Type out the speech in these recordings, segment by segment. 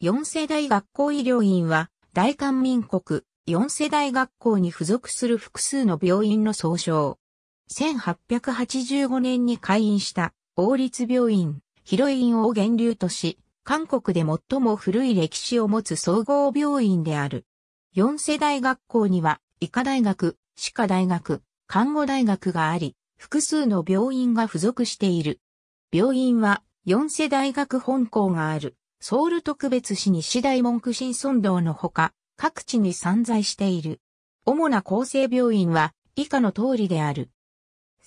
四世代学校医療院は、大韓民国四世代学校に付属する複数の病院の総称。1885年に開院した王立病院、ヒロインを源流とし、韓国で最も古い歴史を持つ総合病院である。四世代学校には、医科大学、歯科大学、看護大学があり、複数の病院が付属している。病院は四世大学本校があるソウル特別市西大文句新村道のほか、各地に散在している。主な厚生病院は以下の通りである。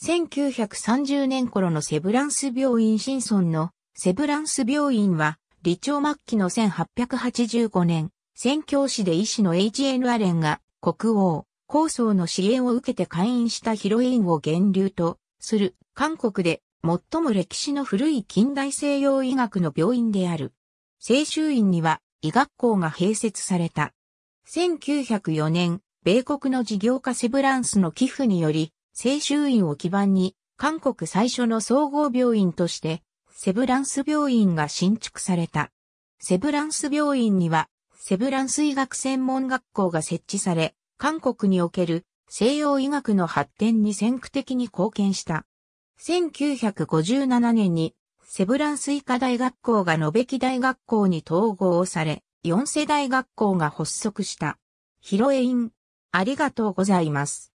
1930年頃のセブランス病院新村のセブランス病院は、理長末期の1885年、宣教師で医師の H.N. アレンが国王、高層の支援を受けて会員したヒロインを源流とする韓国で最も歴史の古い近代西洋医学の病院である。清州院には医学校が併設された。1904年、米国の事業家セブランスの寄付により、清州院を基盤に、韓国最初の総合病院として、セブランス病院が新築された。セブランス病院には、セブランス医学専門学校が設置され、韓国における西洋医学の発展に先駆的に貢献した。1957年にセブランス医科大学校が野べき大学校に統合され、四世代学校が発足した。ヒロエイン、ありがとうございます。